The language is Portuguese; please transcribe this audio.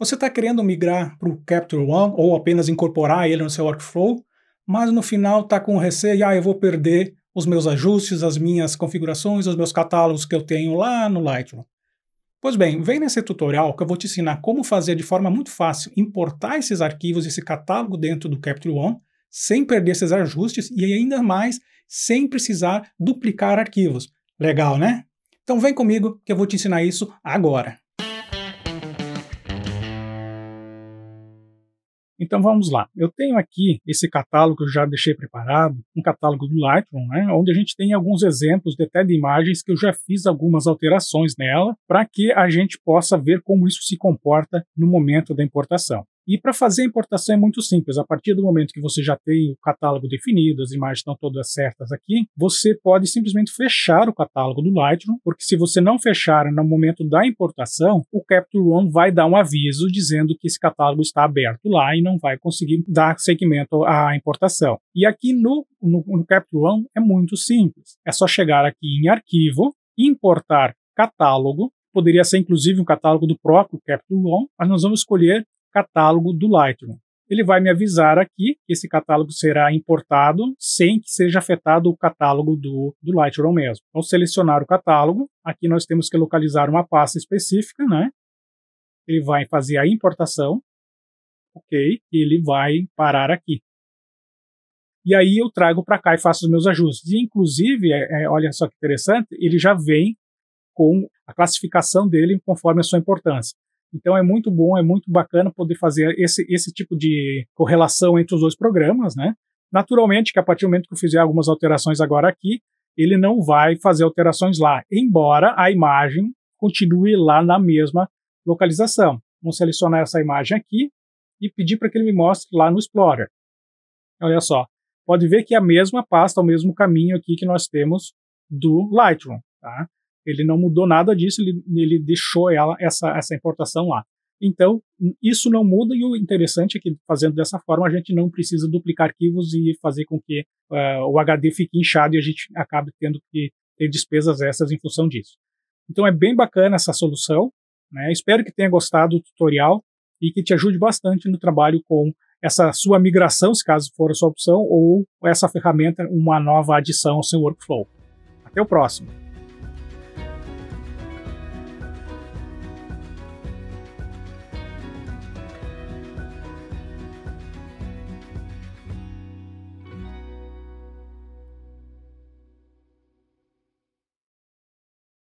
Você está querendo migrar para o Capture One ou apenas incorporar ele no seu workflow, mas no final está com receio, ah, eu vou perder os meus ajustes, as minhas configurações, os meus catálogos que eu tenho lá no Lightroom. Pois bem, vem nesse tutorial que eu vou te ensinar como fazer de forma muito fácil importar esses arquivos, esse catálogo dentro do Capture One, sem perder esses ajustes e ainda mais sem precisar duplicar arquivos. Legal, né? Então vem comigo que eu vou te ensinar isso agora. Então vamos lá. Eu tenho aqui esse catálogo que eu já deixei preparado, um catálogo do Lightroom, né, onde a gente tem alguns exemplos de até de imagens que eu já fiz algumas alterações nela para que a gente possa ver como isso se comporta no momento da importação. E para fazer a importação é muito simples. A partir do momento que você já tem o catálogo definido, as imagens estão todas certas aqui, você pode simplesmente fechar o catálogo do Lightroom, porque se você não fechar no momento da importação, o Capture One vai dar um aviso dizendo que esse catálogo está aberto lá e não vai conseguir dar seguimento à importação. E aqui no, no, no Capture One é muito simples. É só chegar aqui em arquivo, importar catálogo, poderia ser inclusive um catálogo do próprio Capture One, mas nós vamos escolher catálogo do Lightroom. Ele vai me avisar aqui que esse catálogo será importado sem que seja afetado o catálogo do, do Lightroom mesmo. Ao então, selecionar o catálogo, aqui nós temos que localizar uma pasta específica, né? Ele vai fazer a importação, ok? E ele vai parar aqui. E aí eu trago para cá e faço os meus ajustes. E inclusive, é, é, olha só que interessante, ele já vem com a classificação dele conforme a sua importância. Então é muito bom, é muito bacana poder fazer esse, esse tipo de correlação entre os dois programas, né? Naturalmente que a partir do momento que eu fizer algumas alterações agora aqui, ele não vai fazer alterações lá, embora a imagem continue lá na mesma localização. Vamos selecionar essa imagem aqui e pedir para que ele me mostre lá no Explorer. Olha só, pode ver que é a mesma pasta, o mesmo caminho aqui que nós temos do Lightroom. Tá? Ele não mudou nada disso, ele, ele deixou ela, essa, essa importação lá. Então, isso não muda e o interessante é que, fazendo dessa forma, a gente não precisa duplicar arquivos e fazer com que uh, o HD fique inchado e a gente acabe tendo que ter despesas essas em função disso. Então, é bem bacana essa solução. Né? Espero que tenha gostado do tutorial e que te ajude bastante no trabalho com essa sua migração, se caso for a sua opção, ou essa ferramenta, uma nova adição ao seu workflow. Até o próximo!